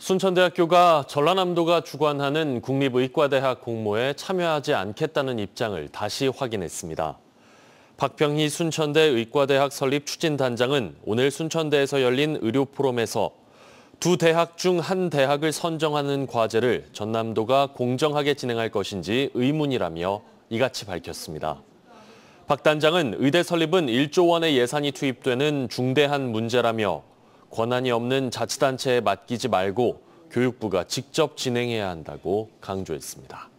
순천대학교가 전라남도가 주관하는 국립의과대학 공모에 참여하지 않겠다는 입장을 다시 확인했습니다. 박병희 순천대 의과대학 설립 추진단장은 오늘 순천대에서 열린 의료포럼에서 두 대학 중 한 대학을 선정하는 과제를 전남도가 공정하게 진행할 것인지 의문이라며 이같이 밝혔습니다. 박 단장은 의대 설립은 1조 원의 예산이 투입되는 중대한 문제라며 권한이 없는 자치단체에 맡기지 말고 교육부가 직접 진행해야 한다고 강조했습니다.